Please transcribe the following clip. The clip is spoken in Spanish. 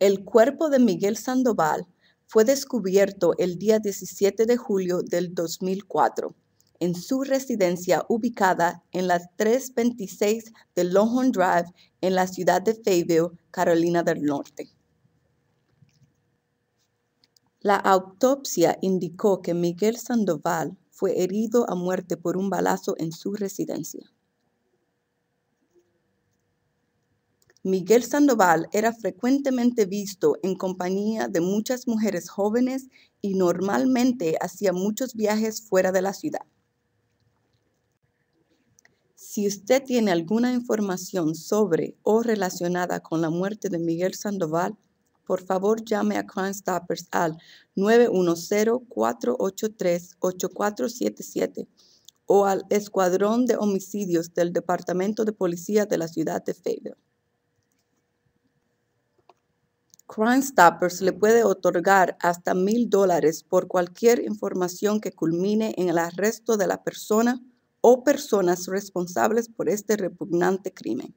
El cuerpo de Miguel Sandoval fue descubierto el día 17 de julio del 2004 en su residencia ubicada en la 326 de Longhorn Drive en la ciudad de Fayetteville, Carolina del Norte. La autopsia indicó que Miguel Sandoval fue herido a muerte por un balazo en su residencia. Miguel Sandoval era frecuentemente visto en compañía de muchas mujeres jóvenes y normalmente hacía muchos viajes fuera de la ciudad. Si usted tiene alguna información sobre o relacionada con la muerte de Miguel Sandoval, por favor llame a Crime Stoppers al 910-483-8477 o al Escuadrón de Homicidios del Departamento de Policía de la Ciudad de Fayetteville. Crime Stoppers le puede otorgar hasta mil dólares por cualquier información que culmine en el arresto de la persona o personas responsables por este repugnante crimen.